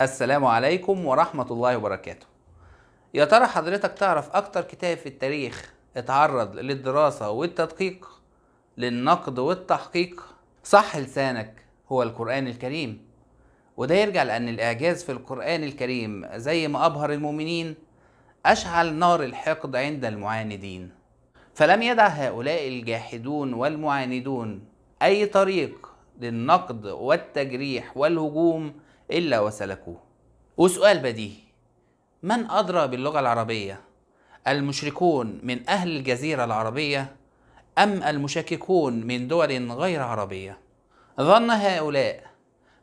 السلام عليكم ورحمة الله وبركاته يا ترى حضرتك تعرف أكتر كتاب في التاريخ اتعرض للدراسة والتدقيق للنقد والتحقيق صح لسانك هو القرآن الكريم وده يرجع لأن الإعجاز في القرآن الكريم زي ما أبهر المؤمنين أشعل نار الحقد عند المعاندين فلم يدع هؤلاء الجاحدون والمعاندون أي طريق للنقد والتجريح والهجوم إلا وسلكوه وسؤال بديهي من أدرى باللغة العربية المشركون من أهل الجزيرة العربية أم المشككون من دول غير عربية ظن هؤلاء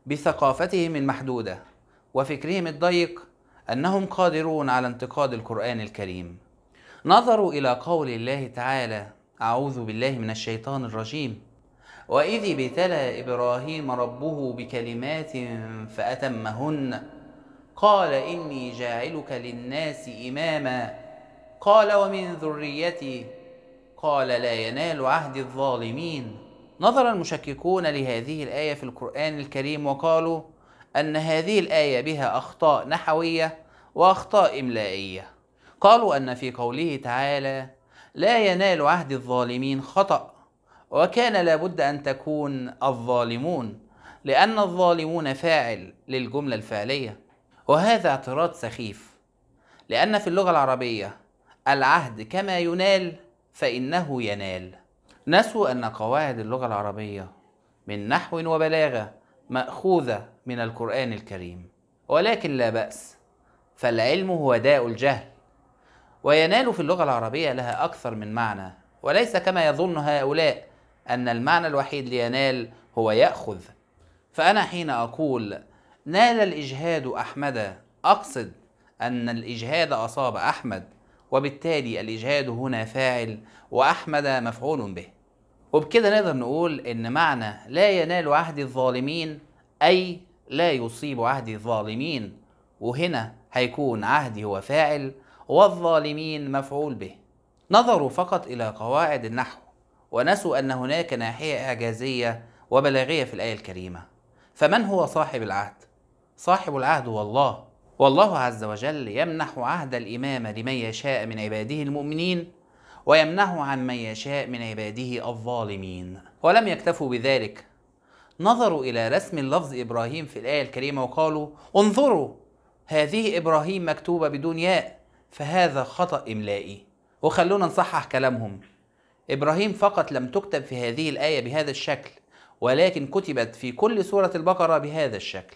بثقافتهم المحدودة وفكرهم الضيق أنهم قادرون على انتقاد القرآن الكريم نظروا إلى قول الله تعالى أعوذ بالله من الشيطان الرجيم وإذ ابتلى إبراهيم ربه بكلمات فأتمهن قال إني جاعلك للناس إماما قال ومن ذريتي قال لا ينال عهد الظالمين نظر المشككون لهذه الآية في القرآن الكريم وقالوا أن هذه الآية بها أخطاء نحوية وأخطاء إملائية قالوا أن في قوله تعالى لا ينال عهد الظالمين خطأ وكان لابد أن تكون الظالمون لأن الظالمون فاعل للجملة الفعلية وهذا اعتراض سخيف لأن في اللغة العربية العهد كما ينال فإنه ينال نسوا أن قواعد اللغة العربية من نحو وبلاغة مأخوذة من القرآن الكريم ولكن لا بأس فالعلم هو داء الجهل وينال في اللغة العربية لها أكثر من معنى وليس كما يظن هؤلاء أن المعنى الوحيد لينال هو يأخذ فأنا حين أقول نال الإجهاد أحمد أقصد أن الإجهاد أصاب أحمد وبالتالي الإجهاد هنا فاعل وأحمد مفعول به وبكده نقدر نقول إن معنى لا ينال عهد الظالمين أي لا يصيب عهد الظالمين وهنا هيكون عهدي هو فاعل والظالمين مفعول به نظروا فقط إلى قواعد النحو ونسوا أن هناك ناحية إعجازية وبلاغية في الآية الكريمة فمن هو صاحب العهد؟ صاحب العهد هو الله والله عز وجل يمنح عهد الإمامة لمن يشاء من عباده المؤمنين ويمنعه عن من يشاء من عباده الظالمين ولم يكتفوا بذلك نظروا إلى رسم اللفظ إبراهيم في الآية الكريمة وقالوا انظروا هذه إبراهيم مكتوبة بدون ياء فهذا خطأ إملائي وخلونا نصحح كلامهم إبراهيم فقط لم تكتب في هذه الآية بهذا الشكل ولكن كتبت في كل سورة البقرة بهذا الشكل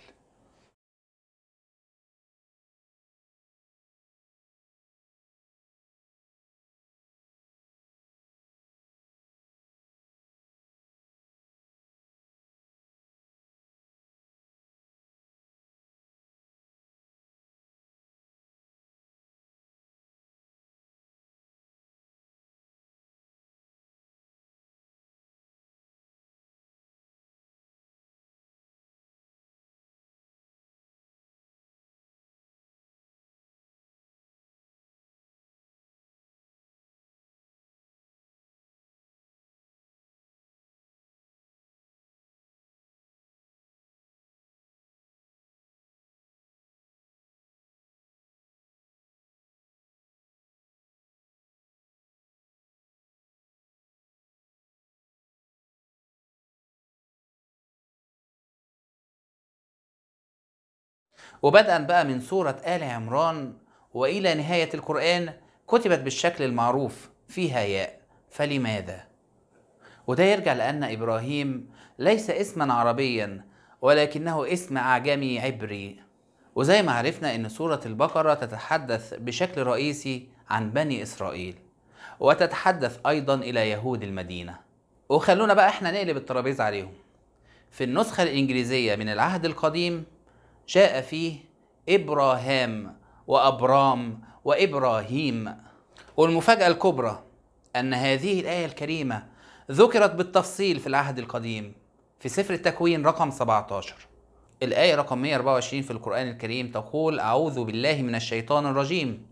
وبدءا بقى من سورة آل عمران وإلى نهاية القرآن كتبت بالشكل المعروف فيها ياء فلماذا؟ وده يرجع لأن إبراهيم ليس اسما عربيا ولكنه اسم أعجمي عبري وزي ما عرفنا أن سورة البقرة تتحدث بشكل رئيسي عن بني إسرائيل وتتحدث أيضا إلى يهود المدينة وخلونا بقى احنا نقلب الترابيزة عليهم في النسخة الإنجليزية من العهد القديم جاء فيه إبراهام وأبرام وإبراهيم والمفاجأة الكبرى أن هذه الآية الكريمة ذكرت بالتفصيل في العهد القديم في سفر التكوين رقم 17 الآية رقم 124 في القرآن الكريم تقول أعوذ بالله من الشيطان الرجيم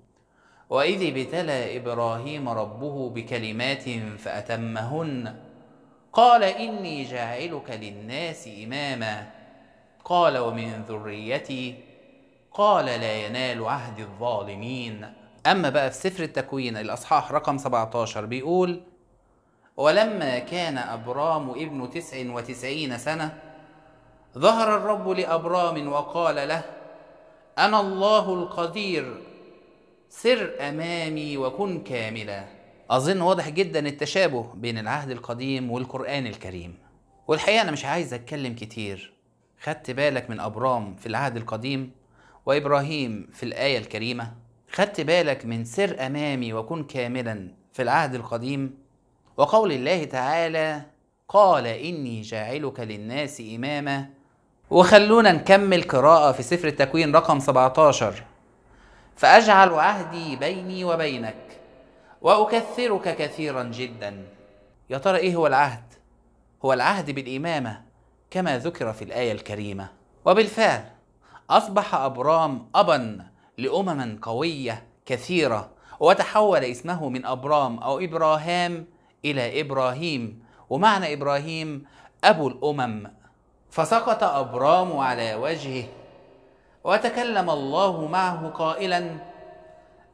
وإذ ابتلى إبراهيم ربه بكلمات فأتمهن قال إني جاعلك للناس إماما قال ومن ذريتي قال لا ينال عهد الظالمين أما بقى في سفر التكوين الأصحاح رقم 17 بيقول ولما كان أبرام ابن تسع وتسعين سنة ظهر الرب لأبرام وقال له أنا الله القدير سر أمامي وكن كاملا أظن واضح جدا التشابه بين العهد القديم والقرآن الكريم والحقيقة أنا مش عايز أتكلم كتير خدت بالك من أبرام في العهد القديم وإبراهيم في الآية الكريمة خدت بالك من سر أمامي وكن كاملا في العهد القديم وقول الله تعالى قال إني جاعلك للناس إماما وخلونا نكمل قراءة في سفر التكوين رقم 17 فأجعل عهدي بيني وبينك وأكثرك كثيرا جدا يا ترى إيه هو العهد؟ هو العهد بالإمامة كما ذكر في الآية الكريمة وبالفعل أصبح أبرام أبا لأمم قوية كثيرة وتحول اسمه من أبرام أو إبراهام إلى إبراهيم ومعنى إبراهيم أبو الأمم فسقط أبرام على وجهه وتكلم الله معه قائلا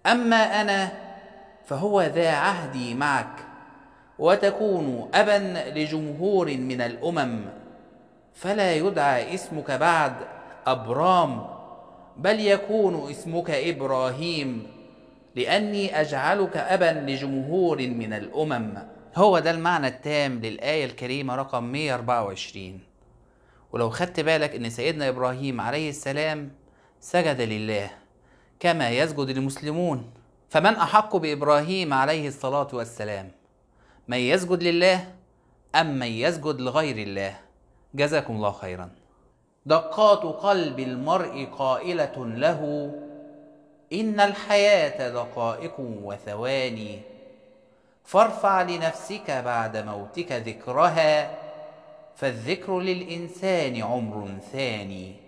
أما أنا فهو ذا عهدي معك وتكون أبا لجمهور من الأمم فلا يدعى اسمك بعد ابرام بل يكون اسمك ابراهيم لاني اجعلك ابا لجمهور من الامم هو ده المعنى التام للايه الكريمه رقم 124 ولو خدت بالك ان سيدنا ابراهيم عليه السلام سجد لله كما يسجد المسلمون فمن احق بابراهيم عليه الصلاه والسلام من يسجد لله ام من يسجد لغير الله جزاكم الله خيرا دقات قلب المرء قائله له ان الحياه دقائق وثواني فارفع لنفسك بعد موتك ذكرها فالذكر للانسان عمر ثاني